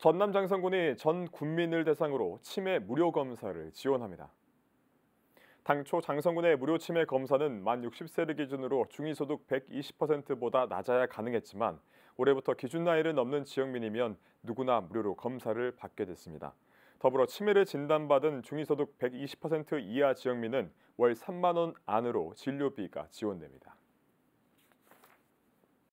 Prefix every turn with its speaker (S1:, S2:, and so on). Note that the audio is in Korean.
S1: 전남 장성군이 전 군민을 대상으로 치매 무료 검사를 지원합니다. 당초 장성군의 무료 치매 검사는 만 60세를 기준으로 중위소득 120%보다 낮아야 가능했지만 올해부터 기준 나이를 넘는 지역민이면 누구나 무료로 검사를 받게 됐습니다. 더불어 치매를 진단받은 중위소득 120% 이하 지역민은 월 3만 원 안으로 진료비가 지원됩니다.